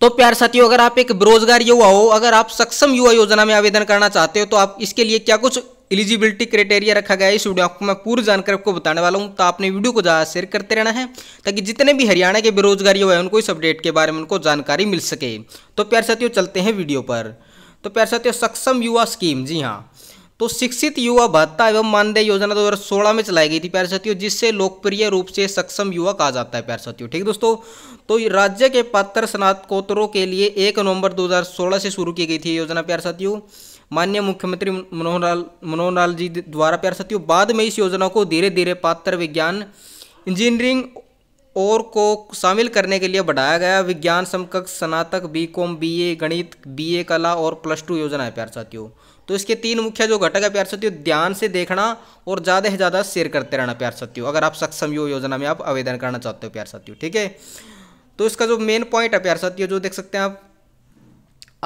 तो प्यार साथियों अगर आप एक बेरोजगार युवा हो अगर आप सक्षम युवा योजना में आवेदन करना चाहते हो तो आप इसके लिए क्या कुछ एलिजिबिलिटी क्राइटेरिया रखा गया है इस वीडियो आपको मैं पूरी जानकारी आपको बताने वाला हूं तो आपने वीडियो को ज़्यादा शेयर करते रहना है ताकि जितने भी हरियाणा के बेरोजगार युवा हैं उनको इस अपडेट के बारे में उनको जानकारी मिल सके तो प्यार साथियों चलते हैं वीडियो पर तो प्यार साथियों सक्षम युवा स्कीम जी हाँ तो शिक्षित युवा भत्ता एवं मानदेय योजना दो 2016 में चलाई गई थी प्यार साथियों जिससे लोकप्रिय रूप से सक्षम युवा कहा जाता है प्यार साथियों ठीक दोस्तों तो राज्य के पात्र स्नातकोत्तरों के लिए एक नवंबर 2016 से शुरू की गई थी योजना प्यार साथियों माननीय मुख्यमंत्री मनोहर लाल मनोहर लाल जी द्वारा प्यार साथियों बाद में इस योजना को धीरे धीरे पात्र विज्ञान इंजीनियरिंग और को शामिल करने के लिए बढ़ाया गया विज्ञान समकक्ष स्नातक बी कॉम बी ए गणित बी ए कला और प्लस टू योजना है प्यार साथियों तो इसके तीन मुख्य जो घटक है प्यार साथियों ध्यान से देखना और ज़्यादा से ज़्यादा शेयर करते रहना प्यार साथियों अगर आप सक्षम योजना में आप आवेदन करना चाहते हो प्यार साथियों ठीक है तो इसका जो मेन पॉइंट है प्यार साथियों जो देख सकते हैं आप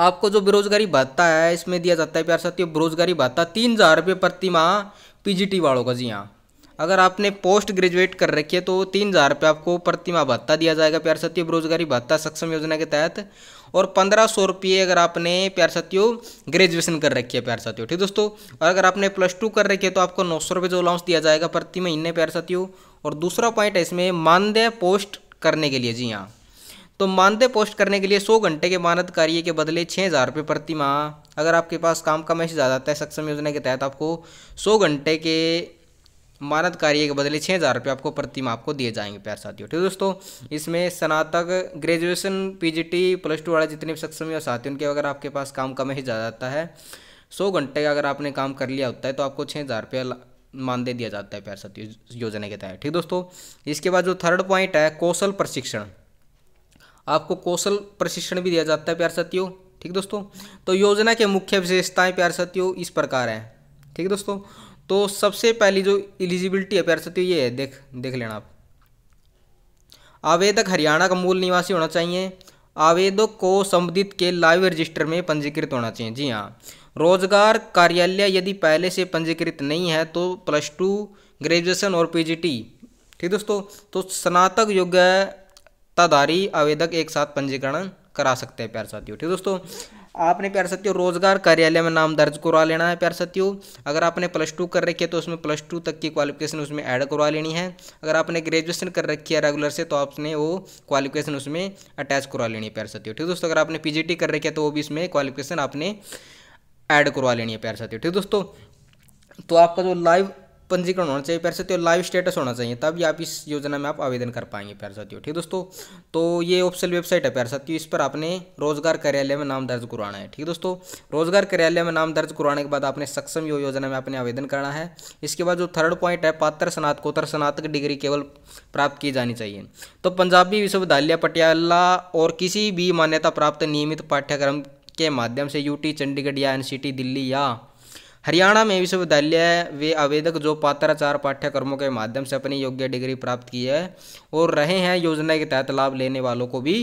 आपको जो बेरोजगारी भत्ता है इसमें दिया जाता है प्यार साथियों बेरोजगारी भत्ता तीन हज़ार रुपये प्रति माह पीजीटी वालों का जी हाँ अगर आपने पोस्ट ग्रेजुएट कर रखी है तो तीन हज़ार रुपये आपको प्रतिमा भत्ता दिया जाएगा प्यार सत्यो बेरोजगारी भत्ता सक्षम योजना के तहत और पंद्रह सौ रुपये अगर आपने प्यार सत्यो ग्रेजुएशन कर रखी है प्यार सत्यो ठीक दोस्तों और अगर आपने प्लस टू कर रखी है तो आपको नौ सौ रुपये जो अलाउंस दिया जाएगा प्रति महीने प्यार सत्यो और दूसरा पॉइंट है इसमें मानदेय पोस्ट करने के लिए जी हाँ तो मानदेय पोस्ट करने के लिए सौ घंटे के मानद कार्य के बदले छः हज़ार रुपये प्रतिमा अगर आपके पास काम का मैसेज आ जाता है सक्षम योजना के तहत आपको सौ घंटे के मानद कार्य के बदले छः हज़ार रुपये आपको प्रतिमा आपको दिए जाएंगे प्यार साथियों ठीक है दोस्तों इसमें स्नातक ग्रेजुएशन पीजीटी प्लस टू वाला जितने भी सक्षम साथी उनके अगर आपके पास काम कम ही जा जाता है सौ घंटे का अगर आपने काम कर लिया होता है तो आपको छः हज़ार रुपया मानदेय दिया जाता है प्यार साथियों योजना के तहत ठीक दोस्तों इसके बाद जो थर्ड पॉइंट है कौशल प्रशिक्षण आपको कौशल प्रशिक्षण भी दिया जाता है प्यार साथियों ठीक दोस्तों तो योजना के मुख्य विशेषताएं प्यार साथियों इस प्रकार हैं ठीक दोस्तों तो सबसे पहली जो एलिजिबिलिटी अपेयर है ये है देख देख लेना आप आवेदक हरियाणा का मूल निवासी होना चाहिए आवेदक को संबंधित के लाइव रजिस्टर में पंजीकृत होना चाहिए जी हाँ रोजगार कार्यालय यदि पहले से पंजीकृत नहीं है तो प्लस टू ग्रेजुएशन और पीजीटी ठीक दोस्तों तो स्नातक योग्यताधारी आवेदक एक साथ पंजीकरण करा सकते हैं प्यार साथियों ठीक दोस्तों आपने प्यार सत्यो रोजगार कार्यालय में नाम दर्ज करवा लेना है प्यार सत्यो अगर आपने प्लस टू कर रखी है तो उसमें प्लस टू तक की क्वालिफिकेशन उसमें ऐड करवा लेनी है अगर आपने ग्रेजुएशन कर रखी है रेगुलर से तो आपने वो क्वालिफिकेशन उसमें अटैच करवा लेनी है प्यार साथियों ठीक दोस्तों अगर आपने पी कर रखी है तो वो भी इसमें क्वालिफिकेशन आपने ऐड करवा लेनी है प्यार साथियों ठीक दोस्तों तो आपका जो लाइव पंजीकरण होना चाहिए प्यार सत्यो लाइव स्टेटस होना चाहिए तभी आप इस योजना में आप आवेदन कर पाएंगे प्यार साथियों ठीक दोस्तों तो ये ऑफिशियल वेबसाइट है प्यार साथियों इस पर आपने रोजगार कार्यालय में नाम दर्ज करवाना है ठीक दोस्तों रोजगार कार्यालय में नाम दर्ज करवाने के बाद आपने सक्षम यो योजना में आपने आवेदन करना है इसके बाद जो थर्ड पॉइंट है पात्र स्नातकोत्तर स्नातक डिग्री केवल प्राप्त की जानी चाहिए तो पंजाबी विश्वविद्यालय पटियाला और किसी भी मान्यता प्राप्त नियमित पाठ्यक्रम के माध्यम से यूटी चंडीगढ़ या एनसीटी दिल्ली या हरियाणा में विश्वविद्यालय वे आवेदक जो पात्राचार पाठ्यक्रमों के माध्यम से अपनी योग्य डिग्री प्राप्त की है और रहे हैं योजना के तहत लाभ लेने वालों को भी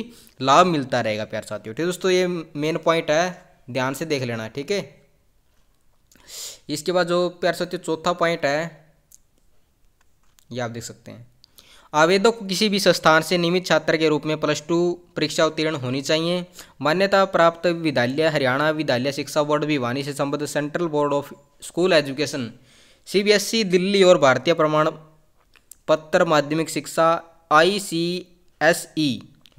लाभ मिलता रहेगा प्यार साथियों ठीक है दोस्तों ये मेन पॉइंट है ध्यान से देख लेना ठीक है इसके बाद जो प्यार साथियों चौथा पॉइंट है ये आप देख सकते हैं आवेदक को किसी भी संस्थान से नियमित छात्र के रूप में प्लस टू परीक्षा उत्तीर्ण होनी चाहिए मान्यता प्राप्त विद्यालय हरियाणा विद्यालय शिक्षा बोर्ड भिवानी से संबद्ध central board of school education CBSE Delhi और भारतीय प्रमाण पत्र माध्यमिक शिक्षा आई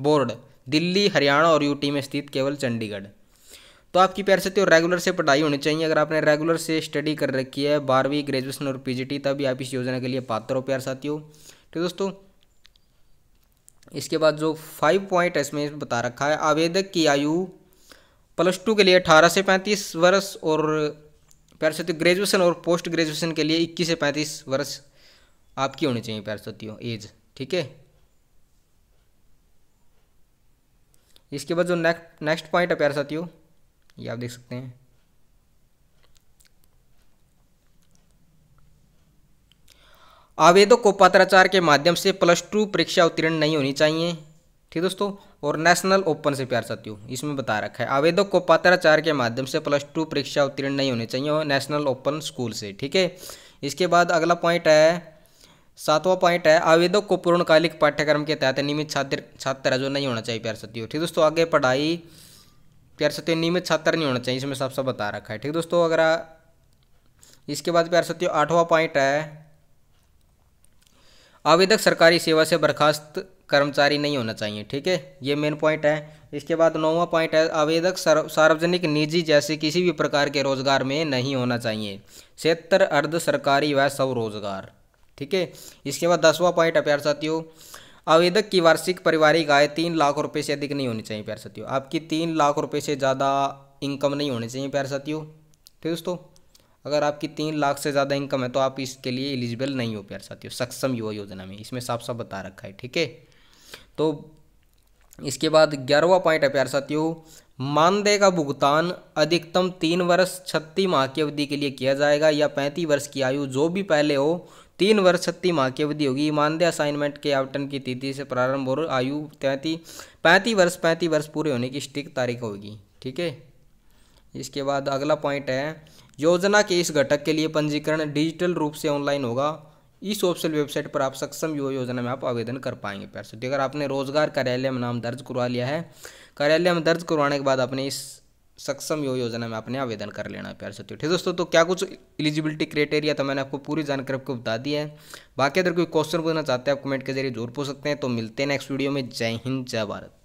बोर्ड दिल्ली हरियाणा और यूटी में स्थित केवल चंडीगढ़ तो आपकी प्यार से और तो रेगुलर से पढ़ाई होनी चाहिए अगर आपने रेगुलर से स्टडी कर रखी है बारहवीं ग्रेजुएशन और पीजीटी तभी आप इस योजना के लिए पात्र हो प्यार साथियों ठीक है दोस्तों इसके बाद जो फाइव पॉइंट है इसमें बता रखा है आवेदक की आयु प्लस टू के लिए अठारह से पैंतीस वर्ष और पैरसतियों ग्रेजुएशन और पोस्ट ग्रेजुएशन के लिए इक्कीस से पैंतीस वर्ष आपकी होनी चाहिए पैरसतियों एज ठीक है इसके बाद जो नेक्स्ट नेक्स्ट पॉइंट है प्यार ये आप देख सकते हैं आवेदक को पत्राचार के माध्यम से प्लस टू परीक्षा उत्तीर्ण नहीं होनी चाहिए ठीक दोस्तों और नेशनल ओपन से प्यार साथियों इसमें बता रखा है आवेदक को पत्राचार के माध्यम से प्लस टू परीक्षा उत्तीर्ण नहीं होनी चाहिए और नेशनल ओपन स्कूल से ठीक है इसके बाद अगला पॉइंट है सातवां पॉइंट है आवेदक को पूर्णकालिक पाठ्यक्रम के तहत नियमित छात्र छात्र जो नहीं होना चाहिए प्यार साथियों ठीक दोस्तों आगे पढ़ाई प्यार साथियों नियमित छात्र नहीं होना चाहिए इसमें साफ साफ बता रखा है ठीक दोस्तों अगर इसके बाद प्यार साथियों आठवां पॉइंट है आवेदक सरकारी सेवा से बर्खास्त कर्मचारी नहीं होना चाहिए ठीक है ये मेन पॉइंट है इसके बाद नौवा पॉइंट है आवेदक सार्वजनिक निजी जैसे किसी भी प्रकार के रोजगार में नहीं होना चाहिए क्षेत्र अर्ध सरकारी व स्वरोजगार ठीक है इसके बाद दसवां पॉइंट है प्यार साथियों आवेदक की वार्षिक पारिवारिक आय तीन लाख रुपए से अधिक नहीं होनी चाहिए प्यार साथियों आपकी तीन लाख रुपए से ज़्यादा इनकम नहीं होनी चाहिए प्यार साथियों ठीक दोस्तों अगर आपकी तीन लाख से ज़्यादा इनकम है तो आप इसके लिए एलिजिबल नहीं हो प्यार साथियों सक्षम युवा योजना में इसमें साफ साफ बता रखा है ठीक है तो इसके बाद ग्यारहवा पॉइंट है प्यार साथियों मानदेय का भुगतान अधिकतम तीन वर्ष छत्तीस माह की अवधि के लिए किया जाएगा या पैंतीस वर्ष की आयु जो भी पहले हो तीन वर्ष छत्तीस माह की अवधि होगी मानदेय असाइनमेंट के आवटन की तिथि से प्रारंभ और आयु तैंतीस पैंतीस वर्ष पैंतीस वर्ष पूरे होने की स्टिक तारीख होगी ठीक है इसके बाद अगला पॉइंट है योजना के इस घटक के लिए पंजीकरण डिजिटल रूप से ऑनलाइन होगा इस ऑप्शन वेबसाइट पर आप सक्षम युवा योजना में आप आवेदन कर पाएंगे पैसे अगर आपने रोजगार कार्यालय में नाम दर्ज करवा लिया है कार्यालय में दर्ज करवाने के बाद आपने इस सक्षम यो योजना में आपने आवेदन कर लेना है प्यार साथियों ठीक दोस्तों तो क्या कुछ एलिजिबिलिटी क्राइटेरिया था मैंने आपको पूरी जानकारी आपको बता दी है बाकी अगर कोई क्वेश्चन पूछना चाहते हैं आप कमेंट के जरिए जरूर पूछ सकते हैं तो मिलते हैं नेक्स्ट वीडियो में जय हिंद जय भारत